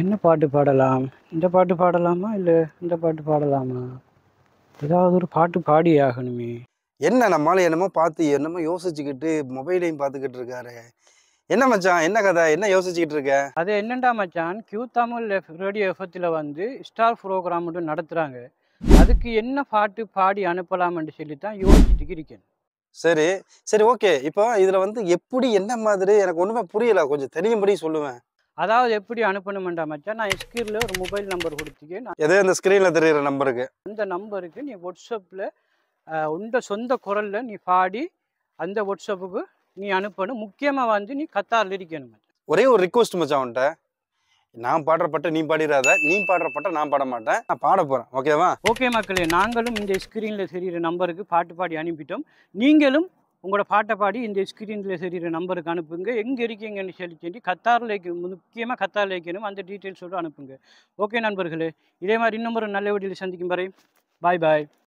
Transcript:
என்ன பாட்டு பாடலாம் இந்த பாட்டு பாடலாமா இல்லை இந்த பாட்டு பாடலாமா ஏதாவது ஒரு பாட்டு பாடி ஆகணுமே என்ன நம்மளால என்னமோ பார்த்து என்னமோ யோசிச்சுக்கிட்டு மொபைலையும் பார்த்துக்கிட்டு இருக்காரு என்ன மச்சான் என்ன கதை என்ன யோசிச்சுக்கிட்டு இருக்க அது என்னண்டா மச்சான் கியூ தமிழ் ரேடியோ எஃபத்தில் வந்து ஸ்டார் ப்ரோக்ராம் மட்டும் நடத்துகிறாங்க அதுக்கு என்ன பாட்டு பாடி அனுப்பலாம்னு சொல்லி தான் யோசிச்சுட்டு இருக்கேன் சரி சரி ஓகே இப்போ இதில் வந்து எப்படி என்ன மாதிரி எனக்கு ஒன்றுமே புரியல கொஞ்சம் தெரியும்படி சொல்லுவேன் அதாவது எப்படி அனுப்பணுமெண்டா மச்சான் நான் ஸ்க்ரீனில் ஒரு மொபைல் நம்பர் கொடுத்துக்கேன் எது ஸ்க்ரீனில் நம்பருக்கு அந்த நம்பருக்கு நீ வாட்ஸ்அப்ல உண்ட சொந்த குரலில் நீ பாடி அந்த வாட்ஸ்அப்புக்கு நீ அனுப்பணும் முக்கியமாக வந்து நீ கத்தாரில் இருக்கணும் ஒரே ஒரு ரிக்வஸ்ட் மச்சான் நான் பாடுறப்பட்ட நீ பாடிடாத நீ பாடுற நான் பாட மாட்டேன் நான் பாட போகிறேன் ஓகேவா ஓகே மக்களே நாங்களும் இந்த ஸ்க்ரீனில் தெரியுற நம்பருக்கு பாட்டு பாடி அனுப்பிட்டோம் நீங்களும் உங்களோட பாட்டை பாடி இந்த ஸ்க்ரீனில் சரிகிற நம்பருக்கு அனுப்புங்க எங்கே இருக்கீங்கன்னு சொல்லி சொல்லி கத்தாரில் முக்கியமாக கத்தாரில் இருக்கணும் அந்த டீட்டெயில்ஸோடு அனுப்புங்க ஓகே நண்பர்களே இதே மாதிரி இன்னும் ஒரு நல்ல வழியில் சந்திக்கும் வரை பாய் பாய்